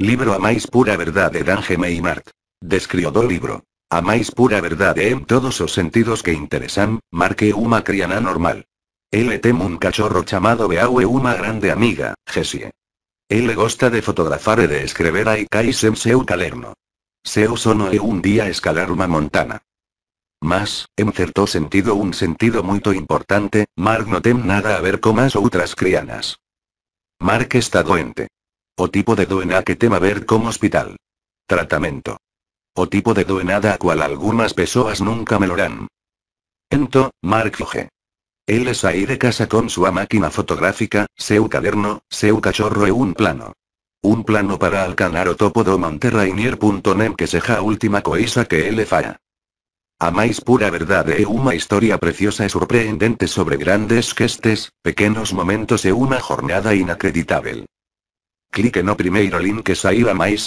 Libro amáis pura verdad de Dan Meimart. Descrio do libro. A pura pura de en todos os sentidos que interesan, marque una criana normal. él tem un cachorro chamado Beaue una grande amiga, Jessie. le gosta de fotografar e de escrever Icais en seu calerno. Seu sono e un día escalar una montana. Mas, en cierto sentido un sentido muy importante, Mark no tem nada a ver con más otras crianas. Mark está doente. O tipo de duena que tema ver como hospital. Tratamento. O tipo de duenada a cual algunas personas nunca me harán. Ento, Mark G. Él es ahí de casa con su máquina fotográfica, seu caderno, seu cachorro e un plano. Un plano para alcanar o topo do monterrainier.nem que seja última coisa que él falla. A pura verdad e una historia preciosa e sorprendente sobre grandes gestes, pequeños momentos e una jornada inacreditable. Clique no primeiro link que a más.